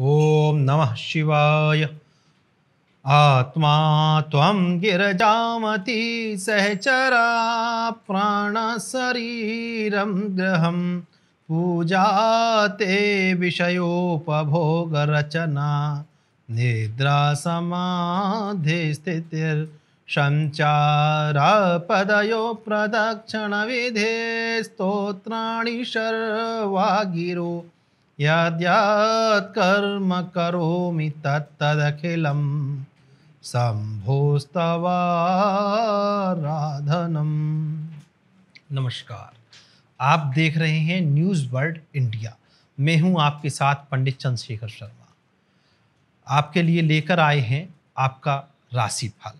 ॐ नमः शिवाय आत्मा त्वं गिरजामति प्राणशरीरं गृहं पूजाते विषयोपभोगरचना निद्रासमाधिस्थितिर्सञ्चारपदयो प्रदक्षिणविधे स्तोत्राणि शर्वा गिरो यद्यात् कर्म करोमि तत्तदखिलं संभोस्तवाराधनम नमस्कार आप देख रहे हैं न्यूज़ वर्ल्ड इंडिया मैं हूं आपके साथ पंडित चंद्रशेखर शर्मा आपके लिए लेकर आए हैं आपका राशि फल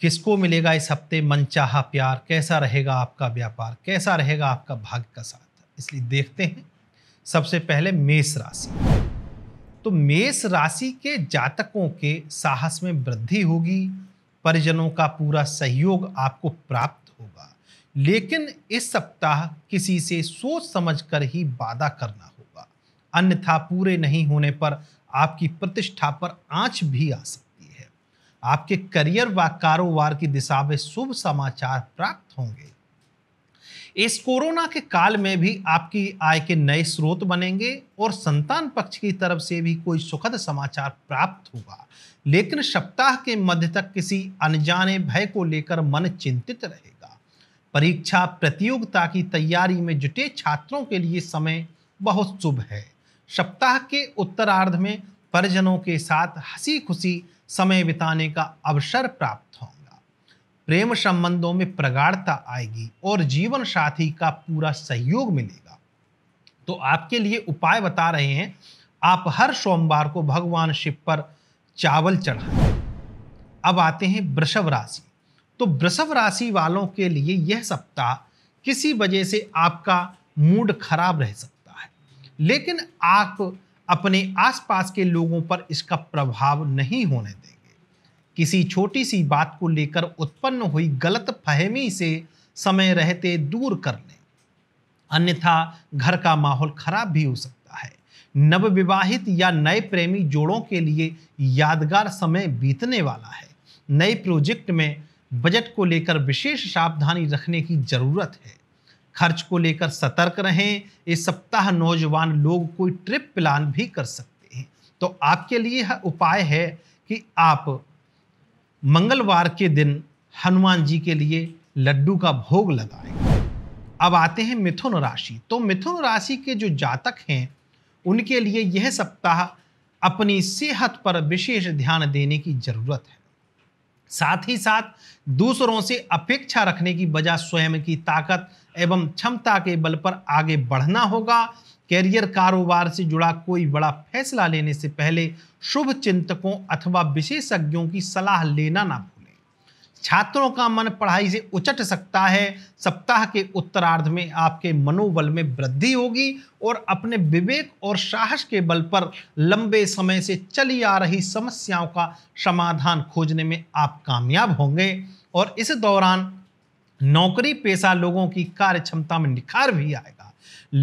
किसको मिलेगा इस हफ्ते मनचाहा प्यार कैसा रहेगा आपका व्यापार कैसा रहेगा आपका भाग्य का साथ इसलिए देखते हैं सबसे पहले मेष राशि तो मेष राशि के जातकों के साहस में वृद्धि होगी परिजनों का पूरा सहयोग आपको प्राप्त होगा लेकिन इस सप्ताह किसी से सोच समझ कर ही वादा करना होगा अन्यथा पूरे नहीं होने पर आपकी प्रतिष्ठा पर आंच भी आ सकती है आपके करियर व कारोबार की दिशा में शुभ समाचार प्राप्त होंगे इस कोरोना के काल में भी आपकी आय के नए स्रोत बनेंगे और संतान पक्ष की तरफ से भी कोई सुखद समाचार प्राप्त होगा लेकिन सप्ताह के मध्य तक किसी अनजाने भय को लेकर मन चिंतित रहेगा परीक्षा प्रतियोगिता की तैयारी में जुटे छात्रों के लिए समय बहुत शुभ है सप्ताह के उत्तरार्ध में परिजनों के साथ हंसी खुशी समय बिताने का अवसर प्राप्त हों प्रेम संबंधों में प्रगाढ़ता आएगी और जीवन साथी का पूरा सहयोग मिलेगा तो आपके लिए उपाय बता रहे हैं आप हर सोमवार को भगवान शिव पर चावल चढ़ाएं अब आते हैं वृषभ राशि तो वृषभ राशि वालों के लिए यह सप्ताह किसी वजह से आपका मूड खराब रह सकता है लेकिन आप अपने आसपास के लोगों पर इसका प्रभाव नहीं होने देंगे किसी छोटी सी बात को लेकर उत्पन्न हुई गलत फहमी से समय रहते दूर कर लें अन्यथा घर का माहौल खराब भी हो सकता है नवविवाहित या नए प्रेमी जोड़ों के लिए यादगार समय बीतने वाला है नए प्रोजेक्ट में बजट को लेकर विशेष सावधानी रखने की ज़रूरत है खर्च को लेकर सतर्क रहें इस सप्ताह नौजवान लोग कोई ट्रिप प्लान भी कर सकते हैं तो आपके लिए उपाय है कि आप मंगलवार के दिन हनुमान जी के लिए लड्डू का भोग लगाए अब आते हैं मिथुन राशि तो मिथुन राशि के जो जातक हैं उनके लिए यह सप्ताह अपनी सेहत पर विशेष ध्यान देने की जरूरत है साथ ही साथ दूसरों से अपेक्षा रखने की बजाय स्वयं की ताकत एवं क्षमता के बल पर आगे बढ़ना होगा कैरियर कारोबार से जुड़ा कोई बड़ा फैसला लेने से पहले शुभ चिंतकों अथवा विशेषज्ञों की सलाह लेना ना भूलें छात्रों का मन पढ़ाई से उचट सकता है सप्ताह के उत्तरार्ध में आपके मनोबल में वृद्धि होगी और अपने विवेक और साहस के बल पर लंबे समय से चली आ रही समस्याओं का समाधान खोजने में आप कामयाब होंगे और इस दौरान नौकरी पेशा लोगों की कार्य क्षमता में निखार भी आएगा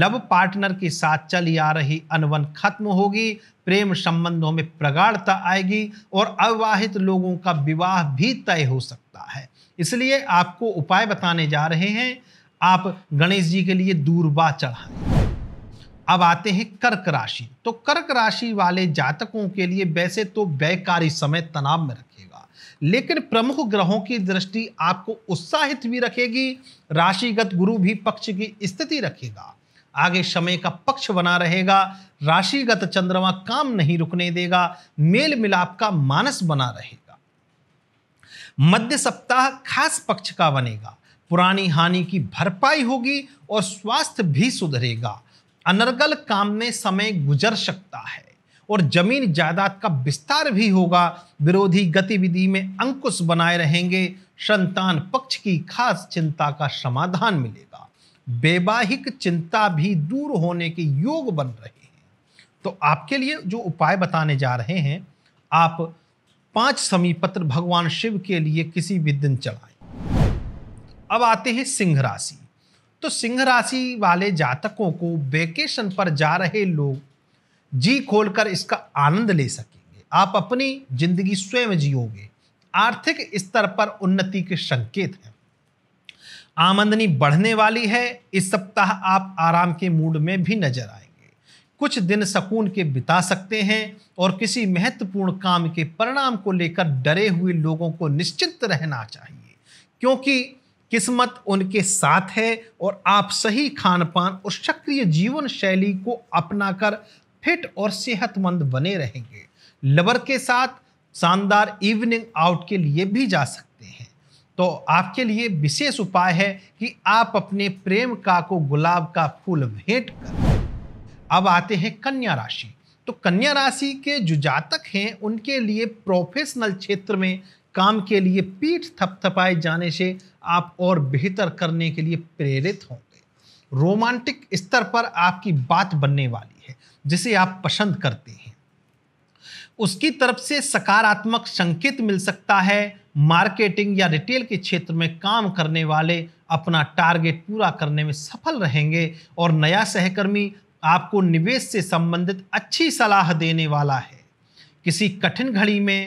लव पार्टनर के साथ चली आ रही अनवन खत्म होगी प्रेम संबंधों में प्रगाढ़ता आएगी और अविवाहित लोगों का विवाह भी तय हो सकता है इसलिए आपको उपाय बताने जा रहे हैं आप गणेश जी के लिए दूरबा चढ़ाएं अब आते हैं कर्क राशि तो कर्क राशि वाले जातकों के लिए वैसे तो बेकारी समय तनाव में रखेगा लेकिन प्रमुख ग्रहों की दृष्टि आपको उत्साहित भी रखेगी राशिगत गुरु भी पक्ष की स्थिति रखेगा आगे समय का पक्ष बना रहेगा राशिगत चंद्रमा काम नहीं रुकने देगा मेल मिलाप का मानस बना रहेगा मध्य सप्ताह खास पक्ष का बनेगा पुरानी हानि की भरपाई होगी और स्वास्थ्य भी सुधरेगा अनर्गल काम में समय गुजर सकता है और जमीन जायदाद का विस्तार भी होगा विरोधी गतिविधि में अंकुश बनाए रहेंगे संतान पक्ष की खास चिंता का समाधान मिलेगा वैवाहिक चिंता भी दूर होने के योग बन रहे हैं तो आपके लिए जो उपाय बताने जा रहे हैं आप पांच समी पत्र भगवान शिव के लिए किसी भी दिन चलाए अब आते हैं सिंह राशि तो सिंह राशि वाले जातकों को वेकेशन पर जा रहे लोग जी खोलकर इसका आनंद ले सकेंगे आप अपनी जिंदगी स्वयं जियोगे आर्थिक स्तर पर उन्नति के संकेत हैं आमदनी बढ़ने वाली है इस सप्ताह आप आराम के मूड में भी नजर आएंगे कुछ दिन सुकून के बिता सकते हैं और किसी महत्वपूर्ण काम के परिणाम को लेकर डरे हुए लोगों को निश्चिंत रहना चाहिए क्योंकि किस्मत उनके साथ है और आप सही खान पान और सक्रिय जीवन शैली को अपनाकर फिट और सेहतमंद बने रहेंगे लवर के साथ शानदार इवनिंग आउट के लिए भी जा सकते हैं तो आपके लिए विशेष उपाय है कि आप अपने प्रेम का को गुलाब का फूल भेंट कर अब आते हैं कन्या राशि तो कन्या राशि के जो जातक हैं उनके लिए प्रोफेशनल क्षेत्र में काम के लिए पीठ थपथपाए जाने से आप और बेहतर करने के लिए प्रेरित होंगे रोमांटिक स्तर पर आपकी बात बनने वाली है जिसे आप पसंद करते हैं उसकी तरफ से सकारात्मक संकेत मिल सकता है मार्केटिंग या रिटेल के क्षेत्र में काम करने वाले अपना टारगेट पूरा करने में सफल रहेंगे और नया सहकर्मी आपको निवेश से संबंधित अच्छी सलाह देने वाला है किसी कठिन घड़ी में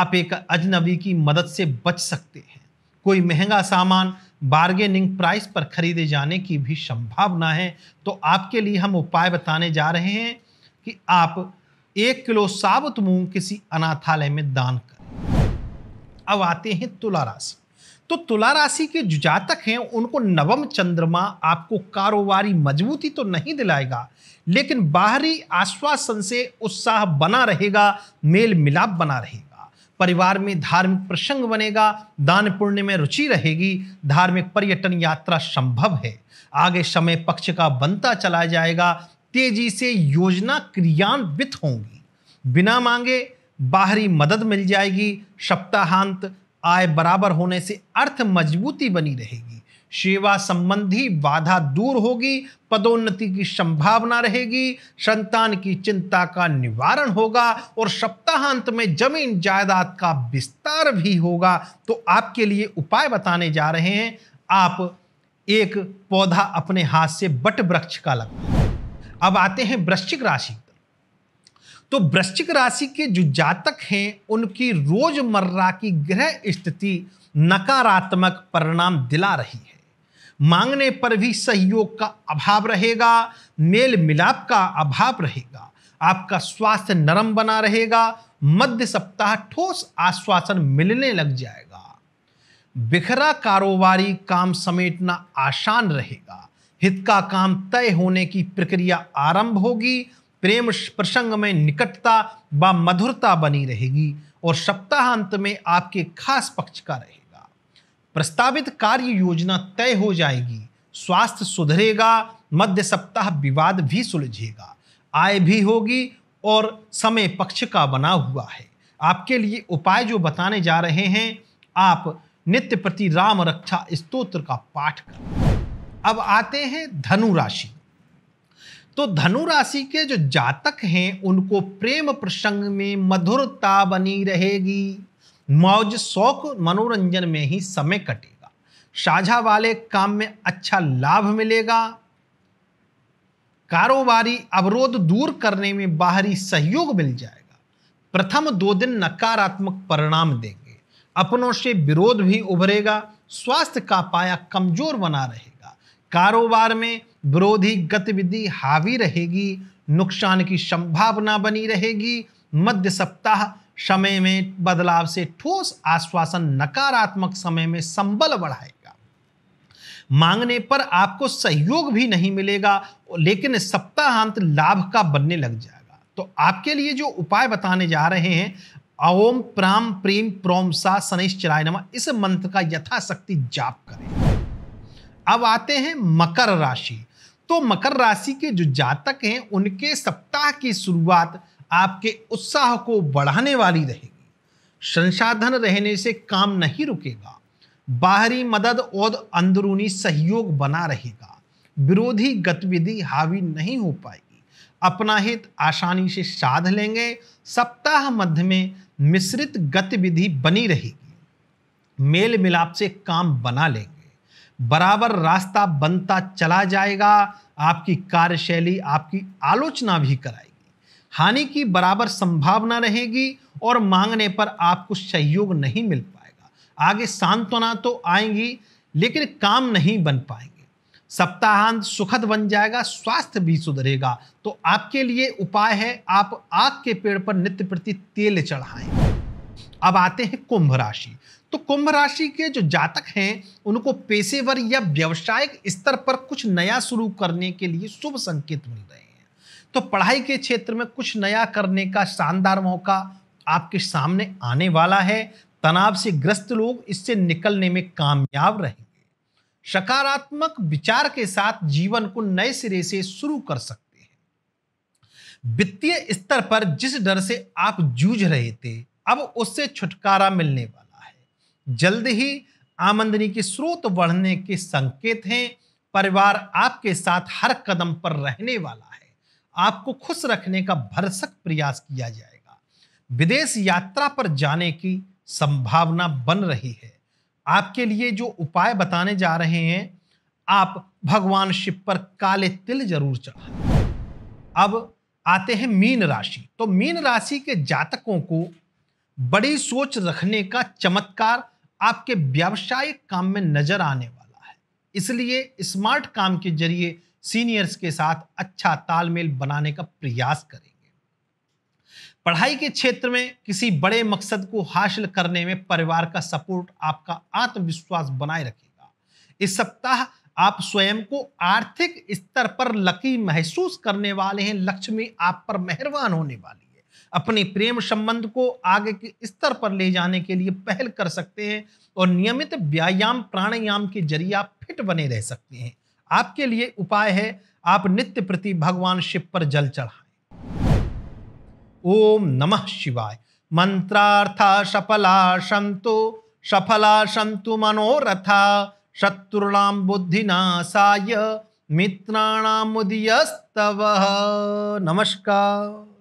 आप एक अजनबी की मदद से बच सकते हैं कोई महंगा सामान बार्गेनिंग प्राइस पर खरीदे जाने की भी संभावना है तो आपके लिए हम उपाय बताने जा रहे हैं कि आप एक किलो साबुत मूंग किसी अनाथालय में दान करें अब आते हैं तुला राशि तो तुला राशि के जो जातक हैं उनको नवम चंद्रमा आपको कारोबारी मजबूती तो नहीं दिलाएगा लेकिन बाहरी आश्वासन से उत्साह बना रहेगा मेल मिलाप बना रहेगा परिवार में धार्मिक प्रसंग बनेगा दान पुण्य में रुचि रहेगी धार्मिक पर्यटन यात्रा संभव है आगे समय पक्ष का बनता चला जाएगा तेजी से योजना क्रियान्वित होंगी बिना मांगे बाहरी मदद मिल जाएगी सप्ताहांत आय बराबर होने से अर्थ मजबूती बनी रहेगी सेवा संबंधी बाधा दूर होगी पदोन्नति की संभावना रहेगी संतान की चिंता का निवारण होगा और सप्ताहांत में जमीन जायदाद का विस्तार भी होगा तो आपके लिए उपाय बताने जा रहे हैं आप एक पौधा अपने हाथ से बट वृक्ष का लग अब आते हैं वृश्चिक राशि तो वृश्चिक राशि के जो जातक हैं उनकी रोजमर्रा की ग्रह स्थिति नकारात्मक परिणाम दिला रही है मांगने पर भी सहयोग का अभाव रहेगा मेल मिलाप का अभाव रहेगा आपका स्वास्थ्य नरम बना रहेगा मध्य सप्ताह ठोस आश्वासन मिलने लग जाएगा बिखरा कारोबारी काम समेटना आसान रहेगा हित का काम तय होने की प्रक्रिया आरंभ होगी प्रेम प्रसंग में निकटता व मधुरता बनी रहेगी और सप्ताहांत में आपके खास पक्ष का रहेगा प्रस्तावित कार्य योजना तय हो जाएगी स्वास्थ्य सुधरेगा मध्य सप्ताह विवाद भी सुलझेगा आय भी होगी और समय पक्ष का बना हुआ है आपके लिए उपाय जो बताने जा रहे हैं आप नित्य प्रति राम रक्षा स्तोत्र का पाठ कर अब आते हैं धनु राशि तो धनु राशि के जो जातक हैं उनको प्रेम प्रसंग में मधुरता बनी रहेगी मौज शौक मनोरंजन में ही समय कटेगा साझा वाले काम में अच्छा लाभ मिलेगा कारोबारी अवरोध दूर करने में बाहरी सहयोग मिल जाएगा प्रथम दो दिन नकारात्मक परिणाम देंगे अपनों से विरोध भी उभरेगा स्वास्थ्य का पाया कमजोर बना रहेगा कारोबार में विरोधी गतिविधि हावी रहेगी नुकसान की संभावना बनी रहेगी मध्य सप्ताह समय में बदलाव से ठोस आश्वासन नकारात्मक समय में संबल बढ़ाएगा मांगने पर आपको सहयोग भी नहीं मिलेगा लेकिन सप्ताहांत लाभ का बनने लग जाएगा तो आपके लिए जो उपाय बताने जा रहे हैं ओम प्राम प्रेम प्रोम सा शनिश्चराय नमा इस मंत्र का यथाशक्ति जाप करें अब आते हैं मकर राशि तो मकर राशि के जो जातक हैं उनके सप्ताह की शुरुआत आपके उत्साह को बढ़ाने वाली रहेगी संसाधन रहने से काम नहीं रुकेगा बाहरी मदद और अंदरूनी सहयोग बना रहेगा विरोधी गतिविधि हावी नहीं हो पाएगी अपना हित आसानी से साध लेंगे सप्ताह मध्य में मिश्रित गतिविधि बनी रहेगी मेल मिलाप से काम बना लेंगे बराबर रास्ता बनता चला जाएगा आपकी कार्यशैली आपकी आलोचना भी कराएगी हानि की बराबर संभावना रहेगी और मांगने पर आपको सहयोग नहीं मिल पाएगा आगे सांत्वना तो आएंगी लेकिन काम नहीं बन पाएंगे सप्ताहांत सुखद बन जाएगा स्वास्थ्य भी सुधरेगा तो आपके लिए उपाय है आप आग के पेड़ पर नित्य प्रति तेल चढ़ाएं अब आते हैं कुंभ राशि तो कुंभ राशि के जो जातक हैं उनको पेशेवर या व्यावसायिक स्तर पर कुछ नया शुरू करने के लिए शुभ संकेत मिल रहे हैं तो पढ़ाई के क्षेत्र में कुछ नया करने का शानदार मौका आपके सामने आने वाला है तनाव से ग्रस्त लोग इससे निकलने में कामयाब रहेंगे सकारात्मक विचार के साथ जीवन को नए सिरे से शुरू कर सकते हैं वित्तीय स्तर पर जिस डर से आप जूझ रहे थे अब उससे छुटकारा मिलने वाला है जल्द ही आमंदनी के स्रोत बढ़ने के संकेत हैं परिवार आपके साथ हर कदम पर रहने वाला है आपको खुश रखने का भरसक प्रयास किया जाएगा विदेश यात्रा पर जाने की संभावना बन रही है आपके लिए जो उपाय बताने जा रहे हैं आप भगवान शिव पर काले तिल जरूर चढ़ाए अब आते हैं मीन राशि तो मीन राशि के जातकों को बड़ी सोच रखने का चमत्कार आपके व्यावसायिक काम में नजर आने वाला है इसलिए स्मार्ट काम के जरिए सीनियर्स के साथ अच्छा तालमेल बनाने का प्रयास करेंगे पढ़ाई के क्षेत्र में किसी बड़े मकसद को हासिल करने में परिवार का सपोर्ट आपका आत्मविश्वास बनाए रखेगा इस सप्ताह आप स्वयं को आर्थिक स्तर पर लकी महसूस करने वाले हैं लक्ष्मी आप पर मेहरबान होने वाली है अपने प्रेम संबंध को आगे के स्तर पर ले जाने के लिए पहल कर सकते हैं और नियमित व्यायाम प्राणायाम के जरिए आप फिट बने रह सकते हैं आपके लिए उपाय है आप नित्य प्रति भगवान शिव पर जल चढ़ाएं ओम नमः शिवाय मंत्रार्था सफला शंतु सफला संतु मनोरथा शत्रुणाम बुद्धिनाशाय मित्राणाम उदयस्तव नमस्कार